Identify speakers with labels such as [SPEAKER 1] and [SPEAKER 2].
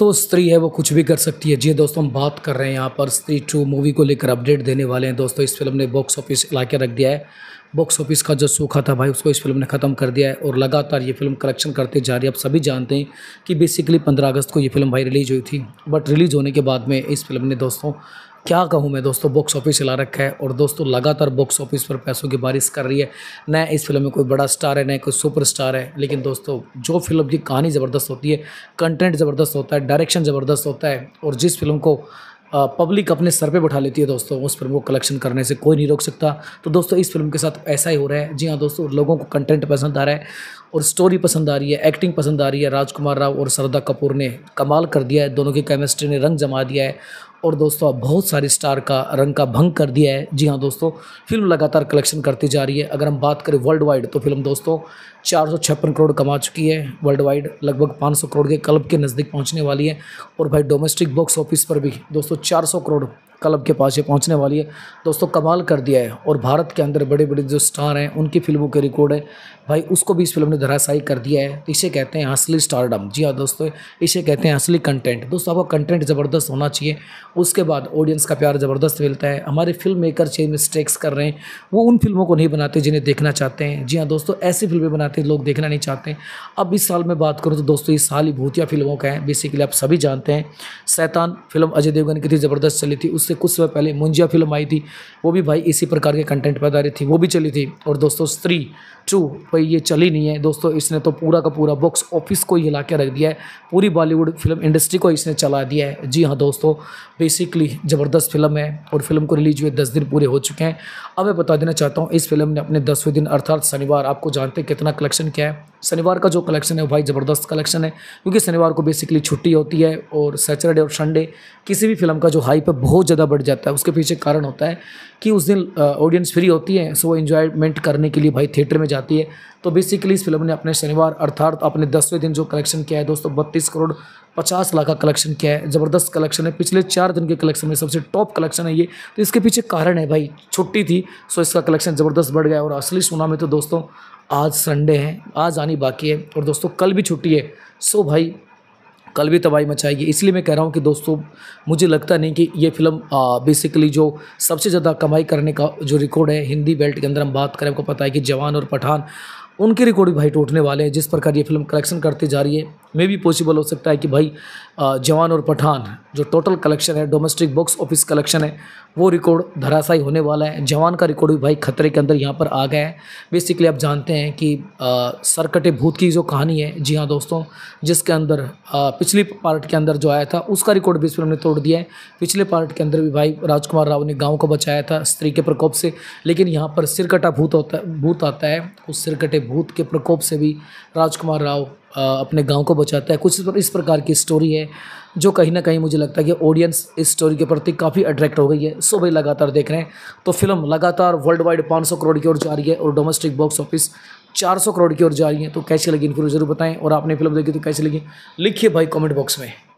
[SPEAKER 1] दोस्तों स्त्री है वो कुछ भी कर सकती है जी दोस्तों हम बात कर रहे हैं यहाँ पर स्त्री टू मूवी को लेकर अपडेट देने वाले हैं दोस्तों इस फिल्म ने बॉक्स ऑफिस इलाके रख दिया है बॉक्स ऑफिस का जो सूखा था भाई उसको इस फिल्म ने ख़त्म कर दिया है और लगातार ये फिल्म कलेक्शन करते जा रही है आप सभी जानते हैं कि बेसिकली पंद्रह अगस्त को ये फिल्म भाई रिलीज़ हुई थी बट रिलीज़ होने के बाद में इस फिल्म ने दोस्तों क्या कहूँ मैं दोस्तों बॉक्स ऑफिस चला रखा है और दोस्तों लगातार बॉक्स ऑफिस पर पैसों की बारिश कर रही है न इस फिल्म में कोई बड़ा स्टार है न कोई सुपर स्टार है लेकिन दोस्तों जो फिल्म की कहानी ज़बरदस्त होती है कंटेंट ज़बरदस्त होता है डायरेक्शन ज़बरदस्त होता है और जिस फिल्म को पब्लिक अपने सर पे बैठा लेती है दोस्तों उस फिल्म को कलेक्शन करने से कोई नहीं रोक सकता तो दोस्तों इस फिल्म के साथ ऐसा ही हो रहा है जी हाँ दोस्तों लोगों को कंटेंट पसंद आ रहा है और स्टोरी पसंद आ रही है एक्टिंग पसंद आ रही है राजकुमार राव और श्रद्धा कपूर ने कमाल कर दिया है दोनों की केमिस्ट्री ने रंग जमा दिया है और दोस्तों अब बहुत सारे स्टार का रंग का भंग कर दिया है जी हाँ दोस्तों फिल्म लगातार कलेक्शन करती जा रही है अगर हम बात करें वर्ल्ड वाइड तो फिल्म दोस्तों चार करोड़ कमा चुकी है वर्ल्ड वाइड लगभग 500 करोड़ के क्लब के नज़दीक पहुंचने वाली है और भाई डोमेस्टिक बॉक्स ऑफिस पर भी दोस्तों 400 करोड़ क्लब के पास ये पहुंचने वाली है दोस्तों कमाल कर दिया है और भारत के अंदर बड़े बड़े जो स्टार हैं उनकी फिल्मों के रिकॉर्ड है भाई उसको भी इस फिल्म ने धराशाई कर दिया है तो इसे कहते हैं असली स्टारडम जी हाँ दोस्तों इसे कहते हैं असली कंटेंट दोस्तों आपका कंटेंट ज़बरदस्त होना चाहिए उसके बाद ऑडियंस का प्यार ज़बरदस्त मिलता है हमारे फिल्म मेकर चाहिए मिस्टेक्स कर रहे हैं वो उन फिल्मों को नहीं बनाते जिन्हें देखना चाहते हैं जी हाँ दोस्तों ऐसी फिल्में बनाते हैं लोग देखना नहीं चाहते अब इस साल में बात करूँ तो दोस्तों इस साल ही भूतिया फिल्मों का है बेसिकली आप सभी जानते हैं सैतान फिल्म अजय देवगन की थी ज़बरदस्त चली थी उस उससे कुछ समय पहले मुंजिया फिल्म आई थी वो भी भाई इसी प्रकार के कंटेंट पर आधारित थी वो भी चली थी और दोस्तों स्त्री टू भाई ये चली नहीं है दोस्तों इसने तो पूरा का पूरा बॉक्स ऑफिस को ही हिला के रख दिया है पूरी बॉलीवुड फिल्म इंडस्ट्री को इसने चला दिया है जी हाँ दोस्तों बेसिकली ज़बरदस्त फिल्म है और फिल्म को रिलीज हुए दस दिन पूरे हो चुके हैं अब मैं बता देना चाहता हूँ इस फिल्म ने अपने दसवें दिन अर्थात शनिवार आपको जानते कितना कलेक्शन किया है शनिवार का जो कलेक्शन है वो भाई ज़बरदस्त कलेक्शन है क्योंकि शनिवार को बेसिकली छुट्टी होती है और सैटरडे और संडे किसी भी फिल्म का जो हाइप है बहुत ज़्यादा ज़्यादा बढ़ जाता है उसके पीछे कारण होता है कि उस दिन ऑडियंस फ्री होती है सो वो इन्जॉयमेंट करने के लिए भाई थिएटर में जाती है तो बेसिकली इस फिल्म ने अपने शनिवार अर्थात अपने दसवें दिन जो कलेक्शन किया है दोस्तों बत्तीस करोड़ पचास लाख का कलेक्शन किया है ज़बरदस्त कलेक्शन है पिछले चार दिन के कलेक्शन में सबसे टॉप कलेक्शन है ये तो इसके पीछे कारण है भाई छुट्टी थी सो इसका कलेक्शन ज़बरदस्त बढ़ गया और असली सुना में तो दोस्तों आज संडे है आज आनी बाकी है और दोस्तों कल भी छुट्टी है सो भाई कल भी तबाही मचाएगी इसलिए मैं कह रहा हूँ कि दोस्तों मुझे लगता नहीं कि ये फिल्म बेसिकली जो सबसे ज़्यादा कमाई करने का जो रिकॉर्ड है हिंदी बेल्ट के अंदर हम बात करें आपको पता है कि जवान और पठान उनके रिकॉर्ड भी भाई टूटने वाले हैं जिस प्रकार ये फिल्म कलेक्शन करती जा रही है में भी पॉसिबल हो सकता है कि भाई जवान और पठान जो टोटल कलेक्शन है डोमेस्टिक बॉक्स ऑफिस कलेक्शन है वो रिकॉर्ड धराशायी होने वाला है जवान का रिकॉर्ड भी भाई खतरे के अंदर यहाँ पर आ गया है बेसिकली आप जानते हैं कि सरकटे भूत की जो कहानी है जी हाँ दोस्तों जिसके अंदर आ, पिछली पार्ट के अंदर जो आया था उसका रिकॉर्ड भी इस फिल्म ने तोड़ दिया है पिछले पार्ट के अंदर भी भाई राजकुमार राव ने गाँव को बचाया था स्त्री के प्रकोप से लेकिन यहाँ पर सिरकटा भूत होता भूत आता है उस सिरकटे भूत के प्रकोप से भी राजकुमार राव अपने गांव को बचाता है कुछ इस प्रकार की स्टोरी है जो कहीं ना कहीं मुझे लगता है कि ऑडियंस इस स्टोरी के प्रति काफ़ी अट्रैक्ट हो गई है सो भाई लगातार देख रहे हैं तो फिल्म लगातार वर्ल्ड वाइड 500 करोड़ की ओर जा रही है और डोमेस्टिक बॉक्स ऑफिस 400 करोड़ की ओर जा रही है तो कैसी लगी इनको जरूर बताएँ और आपने फिल्म देखी तो कैसी लगी लिखिए भाई कॉमेंट बॉक्स में